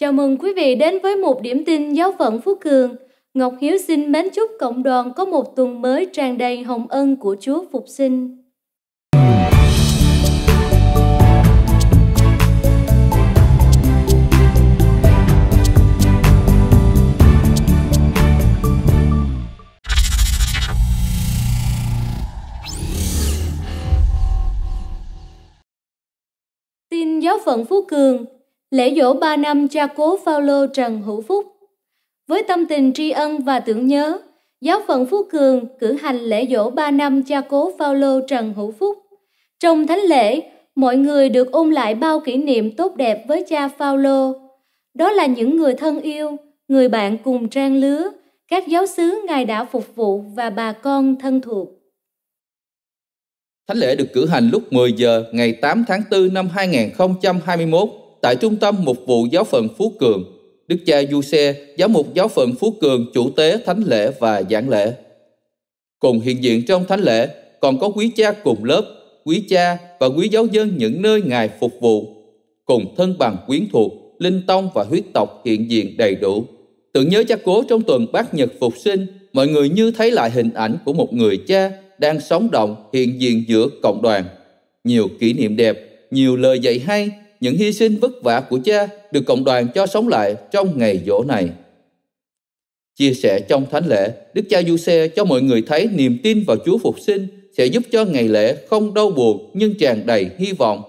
Chào mừng quý vị đến với một điểm tin giáo phận Phú Cường. Ngọc Hiếu xin mến chúc cộng đoàn có một tuần mới tràn đầy hồng ân của Chúa Phục sinh. Tin giáo phận Phú Cường Lễ dỗ 3 năm cha cố Phaolô Trần Hữu Phúc. Với tâm tình tri ân và tưởng nhớ, giáo phận Phú Cường cử hành lễ dỗ 3 năm cha cố Phaolô Trần Hữu Phúc. Trong thánh lễ, mọi người được ôn lại bao kỷ niệm tốt đẹp với cha Phaolô. Đó là những người thân yêu, người bạn cùng trang lứa, các giáo xứ ngài đã phục vụ và bà con thân thuộc. Thánh lễ được cử hành lúc 10 giờ ngày 8 tháng 4 năm 2021 tại Trung tâm Mục vụ Giáo phận Phú Cường, Đức cha Du Xe, giáo mục Giáo phận Phú Cường chủ tế thánh lễ và giảng lễ. Cùng hiện diện trong thánh lễ còn có quý cha cùng lớp, quý cha và quý giáo dân những nơi Ngài phục vụ, cùng thân bằng quyến thuộc, linh tông và huyết tộc hiện diện đầy đủ. Tưởng nhớ cha cố trong tuần bát nhật phục sinh, mọi người như thấy lại hình ảnh của một người cha đang sống động hiện diện giữa cộng đoàn. Nhiều kỷ niệm đẹp, nhiều lời dạy hay những hy sinh vất vả của cha được cộng đoàn cho sống lại trong ngày dỗ này. Chia sẻ trong thánh lễ, Đức Cha Du Xe cho mọi người thấy niềm tin vào Chúa Phục sinh sẽ giúp cho ngày lễ không đau buồn nhưng tràn đầy hy vọng.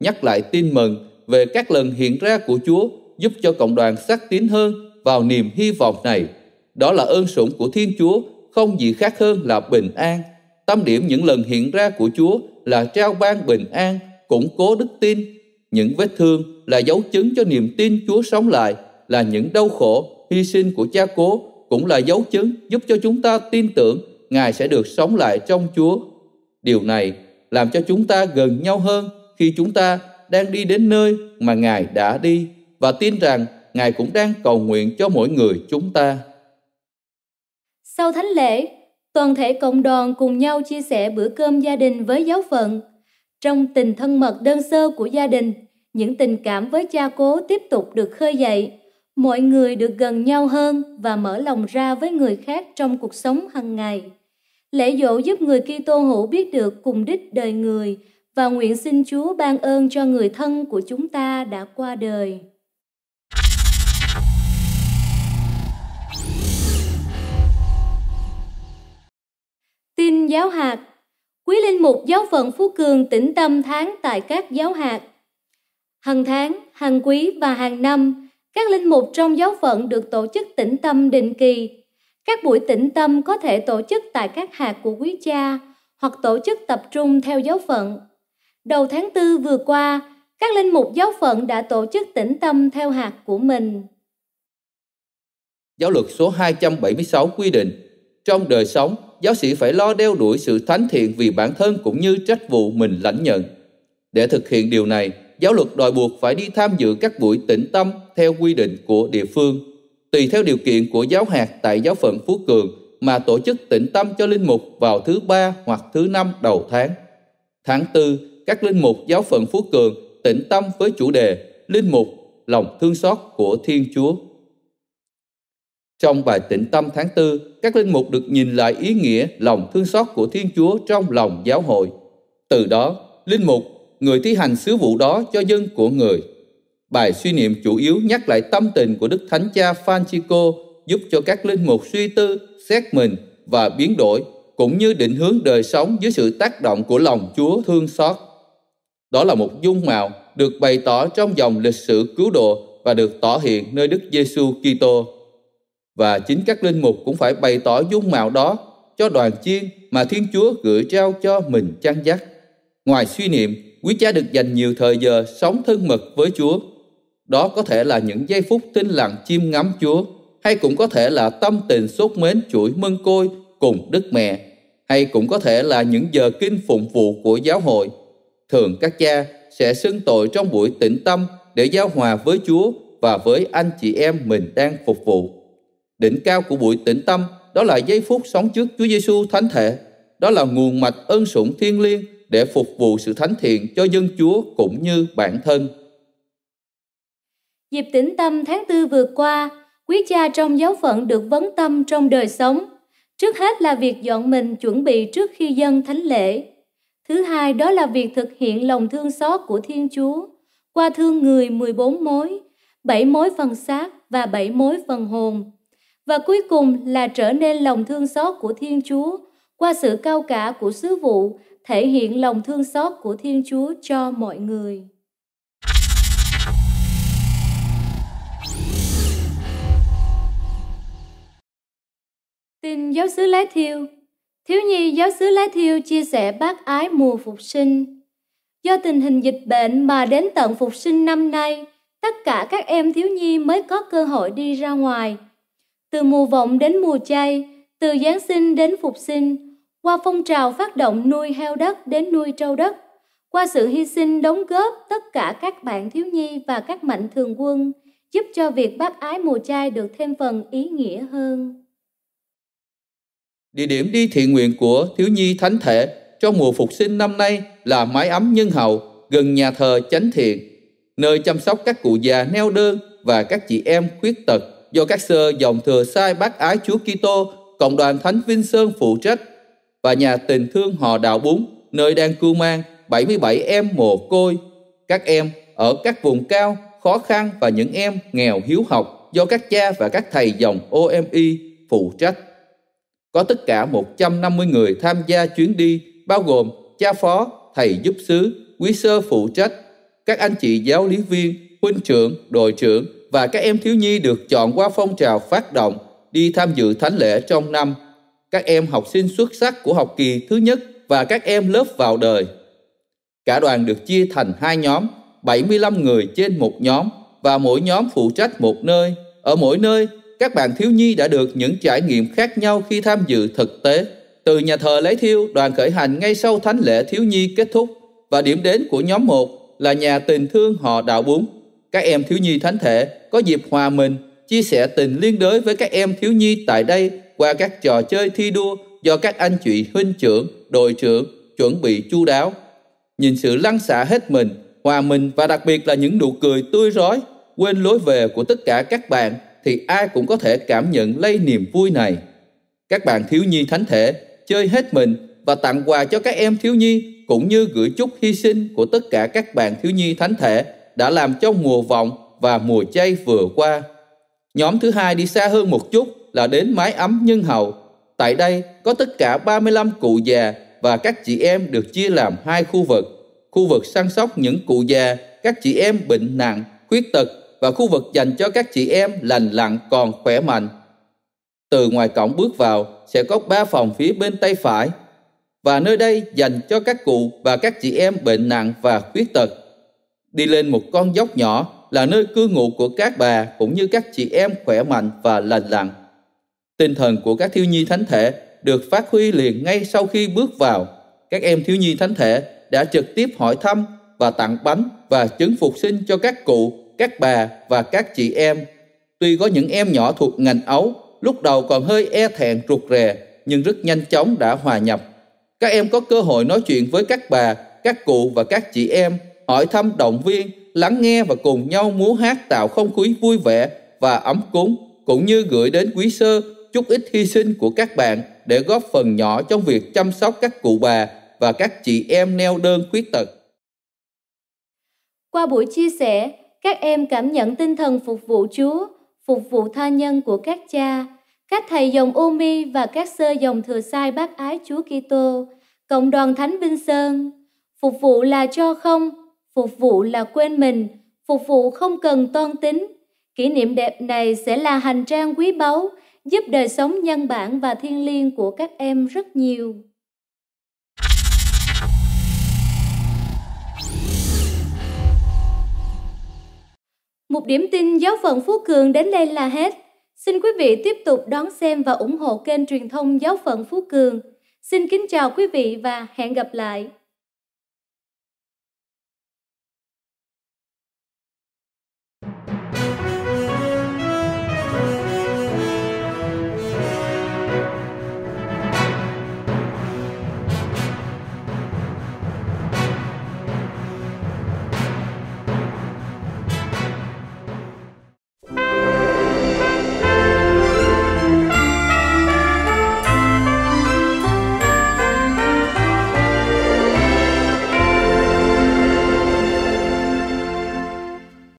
Nhắc lại tin mừng về các lần hiện ra của Chúa giúp cho cộng đoàn xác tín hơn vào niềm hy vọng này. Đó là ơn sủng của Thiên Chúa không gì khác hơn là bình an. Tâm điểm những lần hiện ra của Chúa là trao ban bình an, củng cố đức tin những vết thương là dấu chứng cho niềm tin Chúa sống lại, là những đau khổ, hy sinh của cha cố cũng là dấu chứng giúp cho chúng ta tin tưởng Ngài sẽ được sống lại trong Chúa. Điều này làm cho chúng ta gần nhau hơn khi chúng ta đang đi đến nơi mà Ngài đã đi và tin rằng Ngài cũng đang cầu nguyện cho mỗi người chúng ta. Sau thánh lễ, toàn thể cộng đoàn cùng nhau chia sẻ bữa cơm gia đình với giáo phận trong tình thân mật đơn sơ của gia đình, những tình cảm với cha cố tiếp tục được khơi dậy. Mọi người được gần nhau hơn và mở lòng ra với người khác trong cuộc sống hàng ngày. Lễ dỗ giúp người Kitô hữu biết được cùng đích đời người và nguyện xin Chúa ban ơn cho người thân của chúng ta đã qua đời. Tin giáo hạt quý linh mục giáo phận Phú Cường tĩnh tâm tháng tại các giáo hạt. Hàng tháng, hàng quý và hàng năm, các linh mục trong giáo phận được tổ chức tĩnh tâm định kỳ. Các buổi tĩnh tâm có thể tổ chức tại các hạt của quý cha hoặc tổ chức tập trung theo giáo phận. Đầu tháng 4 vừa qua, các linh mục giáo phận đã tổ chức tĩnh tâm theo hạt của mình. Giáo luật số 276 quy định trong đời sống, giáo sĩ phải lo đeo đuổi sự thánh thiện vì bản thân cũng như trách vụ mình lãnh nhận. Để thực hiện điều này, giáo luật đòi buộc phải đi tham dự các buổi tĩnh tâm theo quy định của địa phương. Tùy theo điều kiện của giáo hạt tại giáo phận Phú Cường mà tổ chức tĩnh tâm cho linh mục vào thứ ba hoặc thứ năm đầu tháng. Tháng tư, các linh mục giáo phận Phú Cường tĩnh tâm với chủ đề Linh mục, lòng thương xót của Thiên Chúa. Trong bài tịnh tâm tháng 4, các linh mục được nhìn lại ý nghĩa lòng thương xót của Thiên Chúa trong lòng giáo hội. Từ đó, linh mục, người thi hành sứ vụ đó cho dân của người. Bài suy niệm chủ yếu nhắc lại tâm tình của Đức Thánh Cha Francisco giúp cho các linh mục suy tư, xét mình và biến đổi, cũng như định hướng đời sống dưới sự tác động của lòng Chúa thương xót. Đó là một dung mạo được bày tỏ trong dòng lịch sử cứu độ và được tỏ hiện nơi Đức Giêsu Kitô và chính các linh mục cũng phải bày tỏ dung mạo đó cho đoàn chiên mà Thiên Chúa gửi trao cho mình chăn dắt. Ngoài suy niệm, quý cha được dành nhiều thời giờ sống thân mật với Chúa. Đó có thể là những giây phút tinh lặng chiêm ngắm Chúa, hay cũng có thể là tâm tình sốt mến chuỗi mân côi cùng Đức Mẹ, hay cũng có thể là những giờ kinh phụng vụ của giáo hội. Thường các cha sẽ xưng tội trong buổi tĩnh tâm để giao hòa với Chúa và với anh chị em mình đang phục vụ. Đỉnh cao của buổi tĩnh tâm đó là giây phút sống trước Chúa Giêsu thánh thể. Đó là nguồn mạch ân sủng thiêng liêng để phục vụ sự thánh thiện cho dân Chúa cũng như bản thân. Dịp tĩnh tâm tháng tư vừa qua, quý cha trong giáo phận được vấn tâm trong đời sống. Trước hết là việc dọn mình chuẩn bị trước khi dân thánh lễ. Thứ hai đó là việc thực hiện lòng thương xót của Thiên Chúa qua thương người 14 mối, 7 mối phần xác và 7 mối phần hồn và cuối cùng là trở nên lòng thương xót của Thiên Chúa qua sự cao cả của sứ vụ thể hiện lòng thương xót của Thiên Chúa cho mọi người. Tin giáo sứ Lái Thiêu Thiếu nhi giáo sứ Lái Thiêu chia sẻ bác ái mùa phục sinh. Do tình hình dịch bệnh mà đến tận phục sinh năm nay, tất cả các em thiếu nhi mới có cơ hội đi ra ngoài – từ mùa vọng đến mùa chay, từ Giáng sinh đến Phục sinh, qua phong trào phát động nuôi heo đất đến nuôi trâu đất, qua sự hy sinh đóng góp tất cả các bạn thiếu nhi và các mạnh thường quân, giúp cho việc bác ái mùa chay được thêm phần ý nghĩa hơn. Địa điểm đi thiện nguyện của thiếu nhi thánh thể trong mùa phục sinh năm nay là mái ấm nhân hậu gần nhà thờ chánh thiện, nơi chăm sóc các cụ già neo đơn và các chị em khuyết tật do các sơ dòng thừa sai bác ái Chúa Kitô, cộng đoàn Thánh Vinh Sơn phụ trách và nhà tình thương họ Đạo Bún, nơi đang cưu mang 77 em mồ côi, các em ở các vùng cao, khó khăn và những em nghèo hiếu học do các cha và các thầy dòng OMI phụ trách. Có tất cả 150 người tham gia chuyến đi, bao gồm cha phó, thầy giúp xứ, quý sơ phụ trách, các anh chị giáo lý viên, huynh trưởng, đội trưởng và các em thiếu nhi được chọn qua phong trào phát động đi tham dự thánh lễ trong năm. Các em học sinh xuất sắc của học kỳ thứ nhất và các em lớp vào đời. Cả đoàn được chia thành hai nhóm, 75 người trên một nhóm và mỗi nhóm phụ trách một nơi. Ở mỗi nơi, các bạn thiếu nhi đã được những trải nghiệm khác nhau khi tham dự thực tế. Từ nhà thờ lấy thiêu, đoàn khởi hành ngay sau thánh lễ thiếu nhi kết thúc và điểm đến của nhóm 1 là nhà tình thương họ đạo bún các em thiếu nhi thánh thể có dịp hòa mình, chia sẻ tình liên đới với các em thiếu nhi tại đây qua các trò chơi thi đua do các anh chị huynh trưởng, đội trưởng chuẩn bị chu đáo. Nhìn sự lăn xả hết mình, hòa mình và đặc biệt là những nụ cười tươi rói, quên lối về của tất cả các bạn thì ai cũng có thể cảm nhận lây niềm vui này. Các bạn thiếu nhi thánh thể chơi hết mình và tặng quà cho các em thiếu nhi cũng như gửi chúc hy sinh của tất cả các bạn thiếu nhi thánh thể đã làm cho mùa vọng và mùa chay vừa qua. Nhóm thứ hai đi xa hơn một chút là đến mái ấm nhân hậu. Tại đây có tất cả 35 cụ già và các chị em được chia làm hai khu vực. Khu vực săn sóc những cụ già, các chị em bệnh nặng, khuyết tật và khu vực dành cho các chị em lành lặn còn khỏe mạnh. Từ ngoài cổng bước vào sẽ có ba phòng phía bên tay phải và nơi đây dành cho các cụ và các chị em bệnh nặng và khuyết tật. Đi lên một con dốc nhỏ là nơi cư ngụ của các bà cũng như các chị em khỏe mạnh và lành lặn. Tinh thần của các thiếu nhi thánh thể được phát huy liền ngay sau khi bước vào. Các em thiếu nhi thánh thể đã trực tiếp hỏi thăm và tặng bánh và trứng phục sinh cho các cụ, các bà và các chị em. Tuy có những em nhỏ thuộc ngành ấu, lúc đầu còn hơi e thẹn rụt rè, nhưng rất nhanh chóng đã hòa nhập. Các em có cơ hội nói chuyện với các bà, các cụ và các chị em hỏi thăm động viên, lắng nghe và cùng nhau múa hát tạo không khí vui vẻ và ấm cúng, cũng như gửi đến quý sơ chút ít hy sinh của các bạn để góp phần nhỏ trong việc chăm sóc các cụ bà và các chị em neo đơn khuyết tật. Qua buổi chia sẻ, các em cảm nhận tinh thần phục vụ Chúa, phục vụ tha nhân của các cha, các thầy dòng ô mi và các sơ dòng thừa sai bác ái Chúa Kitô, cộng đoàn Thánh Vinh Sơn. Phục vụ là cho không, Phục vụ là quên mình, phục vụ không cần toan tính. Kỷ niệm đẹp này sẽ là hành trang quý báu, giúp đời sống nhân bản và thiên liêng của các em rất nhiều. Một điểm tin giáo phận Phú Cường đến đây là hết. Xin quý vị tiếp tục đón xem và ủng hộ kênh truyền thông giáo phận Phú Cường. Xin kính chào quý vị và hẹn gặp lại.